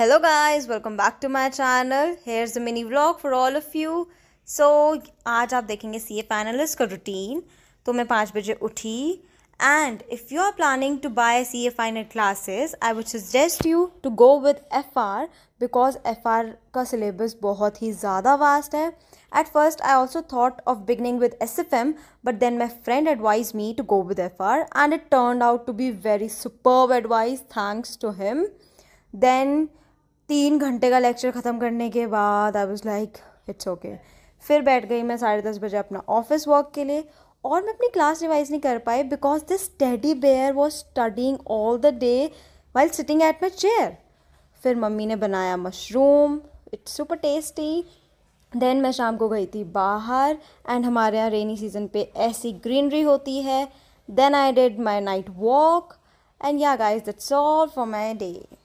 hello welcome back to to channel here here's a mini vlog for all of you so आज आप देखेंगे सी ए finalist का routine तो मैं पाँच बजे उठी and if you are planning to buy C A final classes I would suggest you to go with F R because F R का सिलेबस बहुत ही ज़्यादा वास्ट है at first I also thought of beginning with S F M but then my friend advise me to go with F R and it turn out to be very super advise thanks to him then तीन घंटे का lecture ख़त्म करने के बाद I was like it's okay फिर बैठ गई मैं साढ़े दस बजे अपना ऑफिस वॉक के लिए और मैं अपनी क्लास रिवाइज नहीं कर पाई because this teddy bear was studying all the day while sitting at my chair फिर मम्मी ने बनाया mushroom it's super tasty then मैं शाम को गई थी बाहर एंड हमारे यहाँ रेनी सीजन पे ऐसी ग्रीनरी होती है then I did my night walk and yeah guys that's all for my day